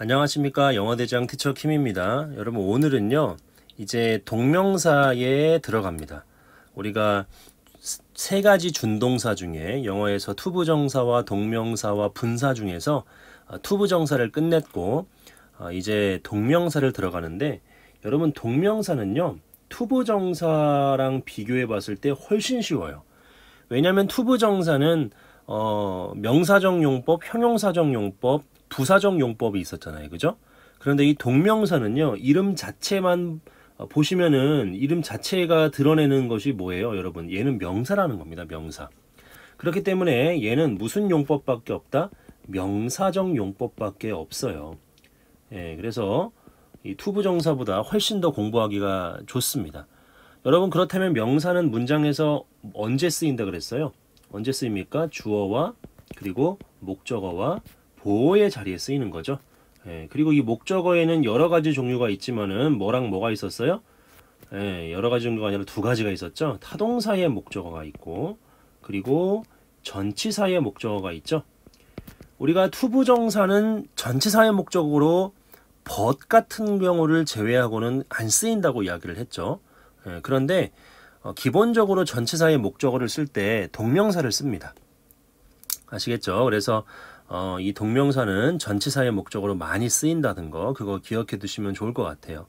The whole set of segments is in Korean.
안녕하십니까 영어대장 티처 킴입니다 여러분 오늘은요 이제 동명사에 들어갑니다 우리가 세 가지 준동사 중에 영어에서 투부정사와 동명사와 분사 중에서 어, 투부정사를 끝냈고 어, 이제 동명사를 들어가는데 여러분 동명사는요 투부정사랑 비교해 봤을 때 훨씬 쉬워요 왜냐하면 투부정사는 어, 명사적 용법, 형용사적 용법, 부사적 용법이 있었잖아요. 그죠? 그런데 이 동명사는요. 이름 자체만 어, 보시면은 이름 자체가 드러내는 것이 뭐예요, 여러분? 얘는 명사라는 겁니다. 명사. 그렇기 때문에 얘는 무슨 용법밖에 없다? 명사적 용법밖에 없어요. 예, 그래서 이 투부정사보다 훨씬 더 공부하기가 좋습니다. 여러분 그렇다면 명사는 문장에서 언제 쓰인다 그랬어요? 언제 쓰입니까? 주어와 그리고 목적어와 보호의 자리에 쓰이는 거죠. 예, 그리고 이 목적어에는 여러 가지 종류가 있지만은 뭐랑 뭐가 있었어요? 예, 여러 가지 종류가 아니라 두 가지가 있었죠. 타동사의 목적어가 있고 그리고 전치사의 목적어가 있죠. 우리가 투부정사는 전치사의 목적으로 벗 같은 경우를 제외하고는 안 쓰인다고 이야기를 했죠. 예, 그런데 어, 기본적으로 전치사의 목적어를 쓸 때 동명사를 씁니다. 아시겠죠? 그래서 어, 이 동명사는 전치사의 목적으로 많이 쓰인다는 거 그거 기억해 두시면 좋을 것 같아요.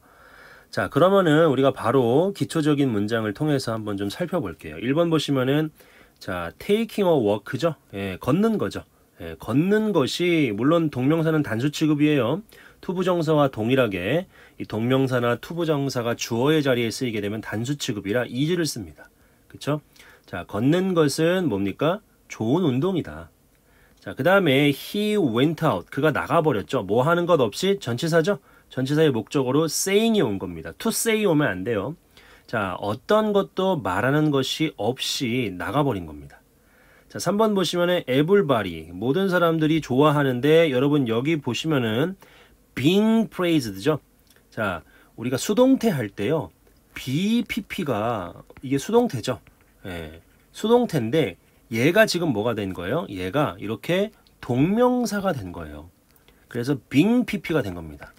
자 그러면은 우리가 바로 기초적인 문장을 통해서 한번 좀 살펴볼게요. 1번 보시면은 자 taking a walk죠. 예, 걷는 거죠. 예, 걷는 것이 물론 동명사는 단수 취급이에요. 투부정사와 동일하게 이 동명사나 투부정사가 주어의 자리에 쓰이게 되면 단수 취급이라 이즈를 씁니다. 그쵸자 걷는 것은 뭡니까? 좋은 운동이다. 자, 그 다음에 he went out. 그가 나가버렸죠. 뭐 하는 것 없이 전치사죠. 전치사의 목적으로 saying이 온 겁니다. to say 오면 안 돼요. 자, 어떤 것도 말하는 것이 없이 나가버린 겁니다. 자, 3번 보시면은 everybody, 모든 사람들이 좋아하는데 여러분 여기 보시면은 being praised죠. 자, 우리가 수동태 할 때요. BPP가 이게 수동태죠. 예. 수동태인데 얘가 지금 뭐가 된 거예요? 얘가 이렇게 동명사가 된 거예요. 그래서 빙 PP가 된 겁니다.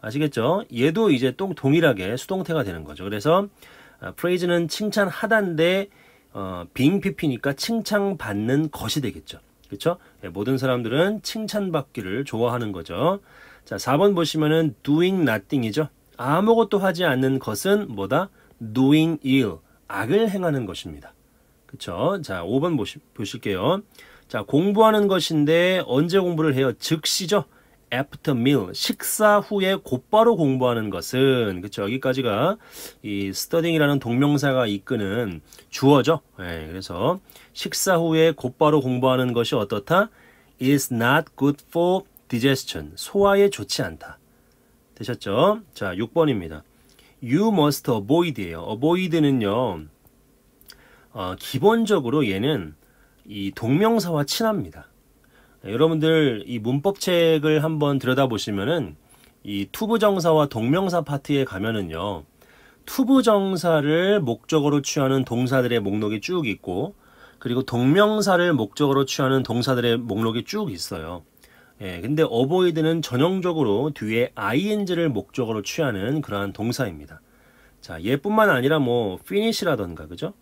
아시겠죠? 얘도 이제 또 동일하게 수동태가 되는 거죠. 그래서 아, 프레이즈는 칭찬하단데 어, 빙 PP니까 칭찬받는 것이 되겠죠. 그렇죠? 예, 모든 사람들은 칭찬받기를 좋아하는 거죠. 자, 4번 보시면은 doing nothing이죠. 아무것도 하지 않는 것은 뭐다? doing ill, 악을 행하는 것입니다. 그쵸? 자, 5번 보시, 보실게요. 자, 공부하는 것인데 언제 공부를 해요? 즉시죠. after meal, 식사 후에 곧바로 공부하는 것은 그쵸? 여기까지가 이 studying이라는 동명사가 이끄는 주어죠. 네, 그래서 식사 후에 곧바로 공부하는 것이 어떻다? is not good for digestion. 소화에 좋지 않다. 되셨죠? 자, 6번입니다. You must avoid예요. avoid는요. 어, 기본적으로 얘는 이 동명사와 친합니다. 여러분들 이 문법책을 한번 들여다보시면은 이 투부정사와 동명사 파트에 가면은요. 투부정사를 목적으로 취하는 동사들의 목록이 쭉 있고 그리고 동명사를 목적으로 취하는 동사들의 목록이 쭉 있어요. 예, 근데 어보이드는 전형적으로 뒤에 ing를 목적으로 취하는 그러한 동사입니다. 자, 얘뿐만 아니라 뭐 finish라던가 그죠?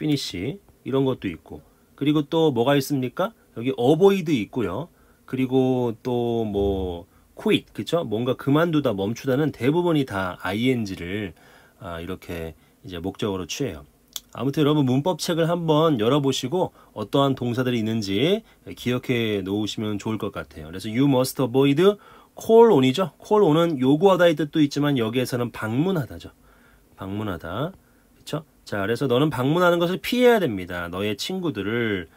피니쉬 이런 것도 있고 그리고 또 뭐가 있습니까? 여기 어보이드 있고요. 그리고 또뭐 quit 그쵸? 뭔가 그만두다 멈추다는 대부분이 다 ing를 아, 이렇게 이제 목적으로 취해요. 아무튼 여러분 문법책을 한번 열어보시고 어떠한 동사들이 있는지 기억해 놓으시면 좋을 것 같아요. 그래서 you must avoid call on이죠. call on은 요구하다의 뜻도 있지만 여기에서는 방문하다죠. 방문하다. 자, 그래서 너는 방문하는 것을 피해야 됩니다. 너의 친구들을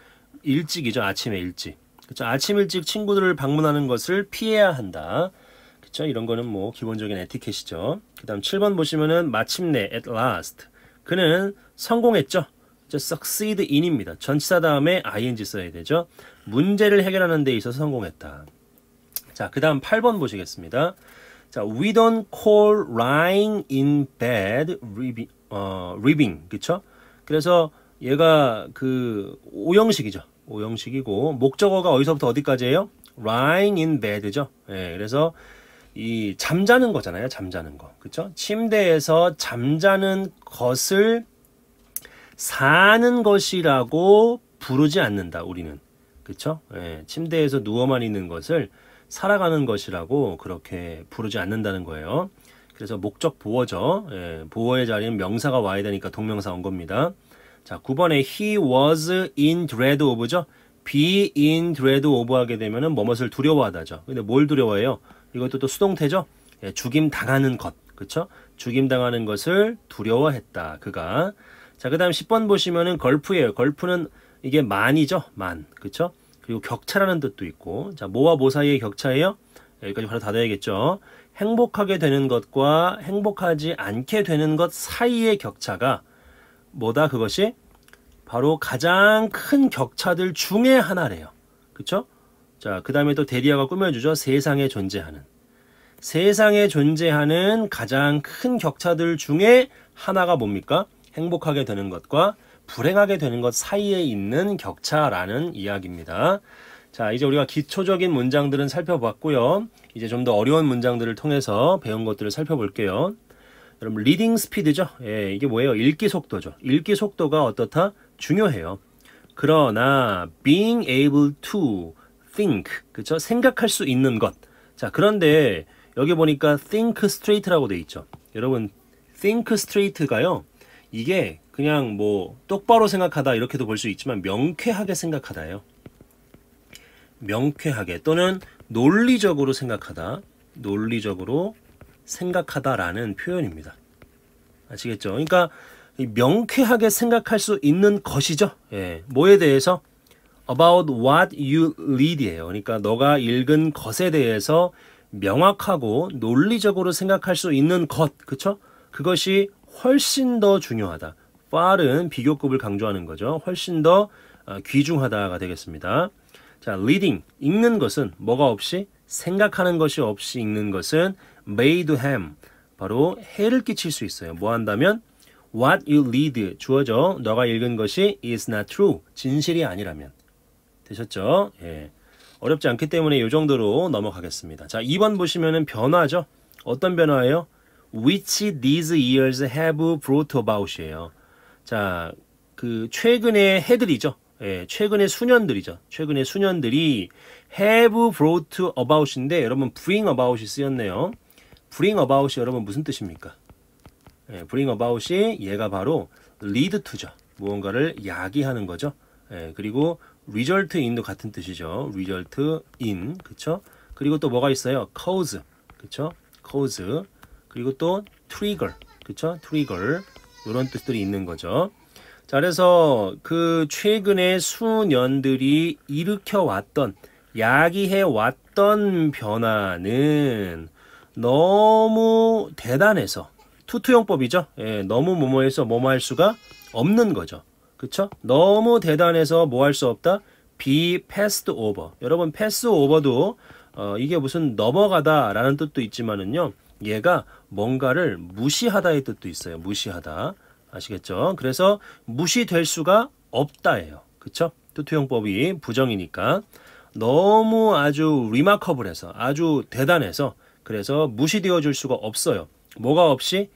일찍이죠. 아침에 일찍. 그렇죠. 아침 일찍 친구들을 방문하는 것을 피해야 한다. 그렇죠. 이런 거는 뭐 기본적인 에티켓이죠. 그다음 7번 보시면은 마침내 at last. 그는 성공했죠. 그렇죠? succeed in입니다. 전치사 다음에 ing 써야 되죠. 문제를 해결하는 데 있어서 성공했다. 자, 그다음 8번 보시겠습니다. 자, we don't call lying in bed 어, 리빙, 그쵸? 그래서 얘가 그 오형식이죠. 오형식이고 목적어가 어디서부터 어디까지예요? lying in bed죠. 예, 그래서 이 잠자는 거잖아요. 잠자는 거. 그쵸? 침대에서 잠자는 것을 사는 것이라고 부르지 않는다. 우리는. 그쵸? 예, 침대에서 누워만 있는 것을 살아가는 것이라고 그렇게 부르지 않는다는 거예요. 그래서 목적 보어죠. 예, 보어의 자리는 명사가 와야 되니까 동명사 온 겁니다. 자, 9번에 he was in dread of죠. be in dread of 하게 되면은 뭐뭇을 두려워하다죠. 근데 뭘 두려워해요? 이것도 또 수동태죠. 예, 죽임 당하는 것. 그쵸? 죽임 당하는 것을 두려워했다. 그가. 자, 그 다음 10번 보시면은 걸프예요. 걸프는 이게 만이죠. 만. 그쵸? 그리고 격차라는 뜻도 있고. 자, 모와 모 사이의 격차예요. 여기까지 바로 닫아야겠죠. 행복하게 되는 것과 행복하지 않게 되는 것 사이의 격차가 뭐다 그것이 바로 가장 큰 격차들 중에 하나래요. 그쵸? 자, 그 다음에 또 데리아가 꾸며주죠. 세상에 존재하는. 세상에 존재하는 가장 큰 격차들 중에 하나가 뭡니까? 행복하게 되는 것과 불행하게 되는 것 사이에 있는 격차라는 이야기입니다. 자, 이제 우리가 기초적인 문장들은 살펴봤고요. 이제 좀 더 어려운 문장들을 통해서 배운 것들을 살펴볼게요. 여러분, 리딩 스피드죠? 예, 이게 뭐예요? 읽기 속도죠. 읽기 속도가 어떻다? 중요해요. 그러나, being able to think, 그쵸? 생각할 수 있는 것. 자, 그런데 여기 보니까 think straight라고 돼 있죠. 여러분, think straight가요. 이게 그냥 뭐 똑바로 생각하다 이렇게도 볼 수 있지만 명쾌하게 생각하다예요. 명쾌하게 또는 논리적으로 생각하다, 논리적으로 생각하다라는 표현입니다. 아시겠죠? 그러니까 명쾌하게 생각할 수 있는 것이죠. 예, 뭐에 대해서? About what you read예요. 그러니까 너가 읽은 것에 대해서 명확하고 논리적으로 생각할 수 있는 것, 그쵸? 그것이 훨씬 더 중요하다. far은 비교급을 강조하는 거죠. 훨씬 더 어, 귀중하다가 되겠습니다. 자, reading 읽는 것은 뭐가 없이 생각하는 것이 없이 읽는 것은 m a d e h i m 바로 해를 끼칠 수 있어요. 뭐 한다면 what you read 주어져 너가 읽은 것이 is not true 진실이 아니라면 되셨죠? 예. 어렵지 않기 때문에 이 정도로 넘어가겠습니다. 자, 2번 보시면은 변화죠. 어떤 변화예요? which these years have brought about이에요. 자, 그 최근의 해들이죠. 예, 최근의 수년들이죠. 최근의 수년들이 have brought about인데 여러분 bring about이 쓰였네요. bring about이 여러분 무슨 뜻입니까? 예, bring about이 얘가 바로 lead to죠. 무언가를 야기하는 거죠. 예, 그리고 result in도 같은 뜻이죠. result in 그쵸? 그리고 또 뭐가 있어요? cause 그쵸? cause 그리고 또 trigger 그쵸? trigger 이런 뜻들이 있는 거죠. 자, 그래서 그 최근에 수년들이 일으켜왔던, 야기해왔던 변화는 너무 대단해서, 투투용법이죠? 예, 너무 뭐뭐해서 뭐뭐 할 수가 없는 거죠. 그쵸? 너무 대단해서 뭐 할 수 없다? be passed over. 여러분, pass over도 어, 이게 무슨 넘어가다 라는 뜻도 있지만은요. 얘가 뭔가를 무시하다의 뜻도 있어요. 무시하다. 아시겠죠? 그래서 무시될 수가 없다예요. 그쵸? 투투형법이 부정이니까 너무 아주 리마커블해서 아주 대단해서 그래서 무시되어 줄 수가 없어요. 뭐가 없이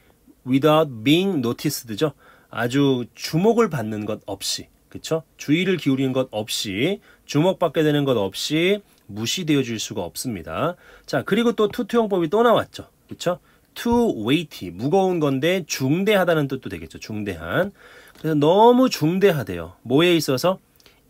without being noticed죠. 아주 주목을 받는 것 없이 그쵸? 주의를 기울이는 것 없이 주목받게 되는 것 없이 무시되어 줄 수가 없습니다. 자 그리고 또 투투형법이 또 나왔죠. 그쵸? too weighty 무거운 건데 중대하다는 뜻도 되겠죠. 중대한. 그래서 너무 중대하대요. 뭐에 있어서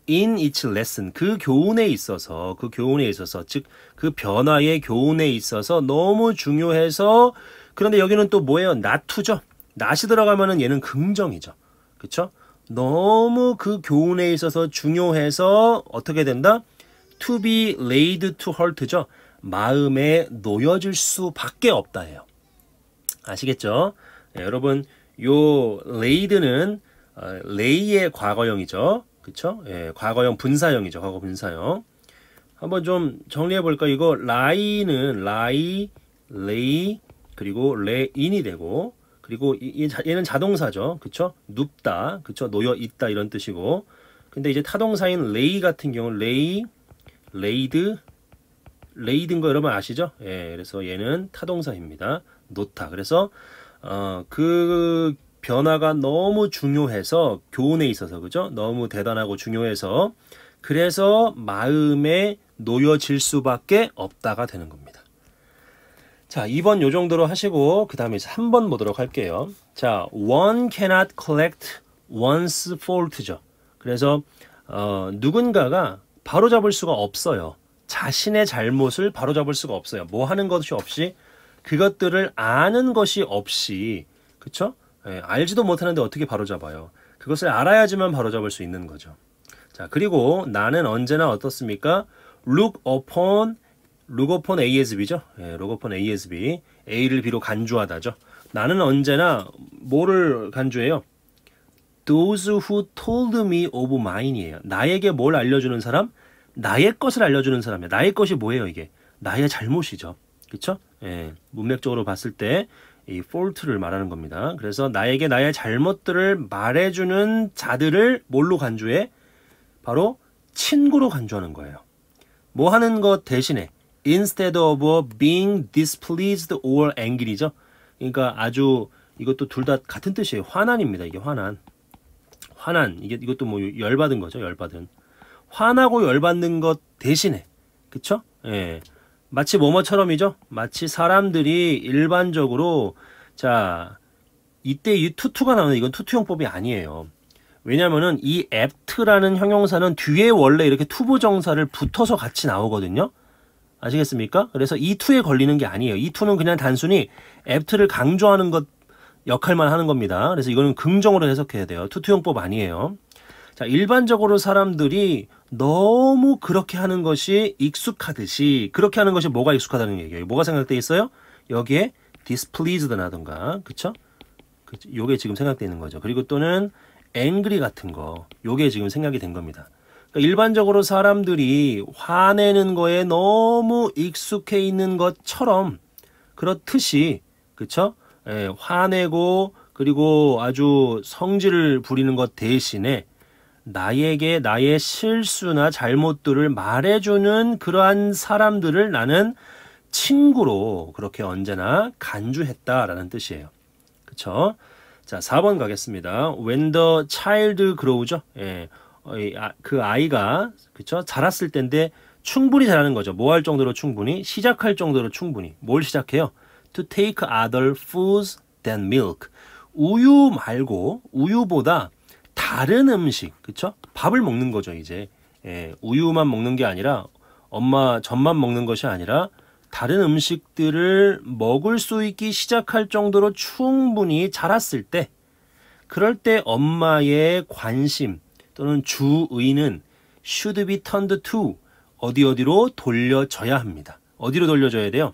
in each lesson 그 교훈에 있어서 그 교훈에 있어서 즉 그 변화의 교훈에 있어서 너무 중요해서 그런데 여기는 또 뭐예요? 나투죠. 낫이 들어가면은 얘는 긍정이죠. 그쵸 너무 그 교훈에 있어서 중요해서 어떻게 된다? to be laid to heart죠. 마음에 놓여질 수밖에 없다예요. 아시겠죠? 네, 여러분 요 레이드는 어, 레이의 과거형이죠. 그쵸? 예, 과거형 분사형이죠. 과거 분사형. 한번 좀 정리해 볼까? 이거 라이는 라이, 레이, 그리고 레인이 되고, 그리고 얘는 자동사죠. 그쵸? 눕다, 그쵸? 놓여 있다 이런 뜻이고. 근데 이제 타동사인 레이 같은 경우 레이, 레이드, 레이드거 여러분 아시죠? 예, 그래서 얘는 타동사입니다. 노타. 그래서 어, 그 변화가 너무 중요해서 교훈에 있어서 그죠? 너무 대단하고 중요해서 그래서 마음에 놓여질 수밖에 없다가 되는 겁니다. 자, 2번 요 정도로 하시고 그 다음에 3번 보도록 할게요. 자, one cannot collect one's fault죠. 그래서 어, 누군가가 바로잡을 수가 없어요. 자신의 잘못을 바로잡을 수가 없어요. 뭐 하는 것이 없이 그것들을 아는 것이 없이 그쵸? 예, 알지도 못하는데 어떻게 바로잡아요? 그것을 알아야지만 바로잡을 수 있는 거죠. 자 그리고 나는 언제나 어떻습니까? look upon look upon A s B죠. 예, look upon A s B A를 비로 간주하다죠. 나는 언제나 뭐를 간주해요? Those who told me of mine이에요. 나에게 뭘 알려주는 사람? 나의 것을 알려주는 사람이야. 나의 것이 뭐예요, 이게? 나의 잘못이죠. 그쵸? 예, 문맥적으로 봤을 때, 이 fault를 말하는 겁니다. 그래서 나에게 나의 잘못들을 말해주는 자들을 뭘로 간주해? 바로 친구로 간주하는 거예요. 뭐 하는 것 대신에, instead of being displeased or angry죠. 그러니까 아주 이것도 둘 다 같은 뜻이에요. 화난입니다. 이게 화난. 화난. 이게 이것도 뭐 열받은 거죠. 열받은. 화나고 열받는 것 대신에 그쵸? 예. 마치 뭐뭐처럼이죠. 마치 사람들이 일반적으로 자 이때 이 투투가 나오는 이건 투투형법이 아니에요. 왜냐면은 이 apt라는 형용사는 뒤에 원래 이렇게 투부 정사를 붙어서 같이 나오거든요. 아시겠습니까? 그래서 이 투에 걸리는 게 아니에요. 이 투는 그냥 단순히 apt를 강조하는 것 역할만 하는 겁니다. 그래서 이거는 긍정으로 해석해야 돼요. 투투형법 아니에요. 자, 일반적으로 사람들이 너무 그렇게 하는 것이 익숙하듯이 그렇게 하는 것이 뭐가 익숙하다는 얘기예요. 뭐가 생각돼 있어요? 여기에 displeased라던가 그쵸? 그쵸? 요게 지금 생각돼 있는 거죠. 그리고 또는 angry 같은 거 요게 지금 생각이 된 겁니다. 그러니까 일반적으로 사람들이 화내는 거에 너무 익숙해 있는 것처럼 그렇듯이 그쵸? 예, 화내고 그리고 아주 성질을 부리는 것 대신에 나에게 나의 실수나 잘못들을 말해주는 그러한 사람들을 나는 친구로 그렇게 언제나 간주했다라는 뜻이에요. 그쵸? 자, 4번 가겠습니다. When the child grow죠? 예. 어, 아, 그 아이가, 그쵸? 자랐을 때인데 충분히 자라는 거죠. 뭐 할 정도로 충분히? 시작할 정도로 충분히. 뭘 시작해요? To take other foods than milk. 우유 말고, 우유보다 다른 음식, 그쵸? 밥을 먹는 거죠, 이제. 예, 우유만 먹는 게 아니라 엄마 전만 먹는 것이 아니라 다른 음식들을 먹을 수 있기 시작할 정도로 충분히 자랐을 때 그럴 때 엄마의 관심 또는 주의는 should be turned to 어디 어디로 돌려져야 합니다. 어디로 돌려줘야 돼요?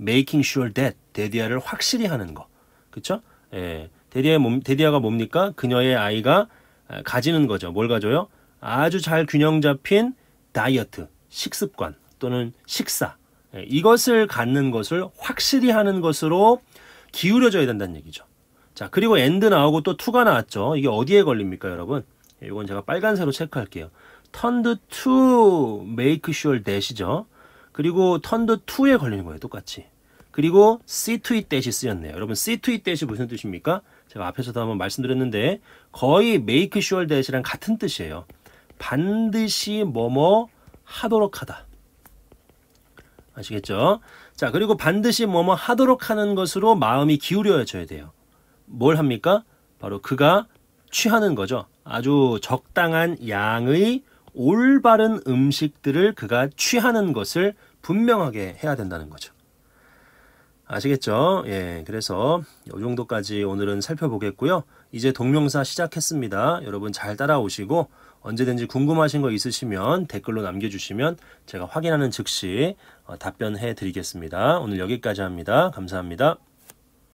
making sure that 데디아를 확실히 하는 거. 그쵸? 예. 데디아의 몸, 데디아가 뭡니까? 그녀의 아이가 어, 가지는 거죠. 뭘 가져요? 아주 잘 균형 잡힌 다이어트, 식습관 또는 식사 예, 이것을 갖는 것을 확실히 하는 것으로 기울여져야 된다는 얘기죠. 자 그리고 엔드 나오고 또 투가 나왔죠. 이게 어디에 걸립니까 여러분? 예, 이건 제가 빨간색으로 체크할게요. 턴드 투 메이크 슈얼 대시죠. 그리고 턴드 투에 걸리는 거예요. 똑같이. 그리고 시2 e 대시 쓰였네요. 여러분 시2 e 대시 무슨 뜻입니까? 제가 앞에서도 한번 말씀드렸는데 거의 메이크 슈얼 대이랑 같은 뜻이에요. 반드시 뭐뭐 하도록 하다. 아시겠죠? 자, 그리고 반드시 뭐뭐 하도록 하는 것으로 마음이 기울여져야 돼요. 뭘 합니까? 바로 그가 취하는 거죠. 아주 적당한 양의 올바른 음식들을 그가 취하는 것을 분명하게 해야 된다는 거죠. 아시겠죠? 예, 그래서 이 정도까지 오늘은 살펴보겠고요. 이제 동명사 시작했습니다. 여러분 잘 따라오시고 언제든지 궁금하신 거 있으시면 댓글로 남겨주시면 제가 확인하는 즉시 어, 답변해 드리겠습니다. 오늘 여기까지 합니다. 감사합니다.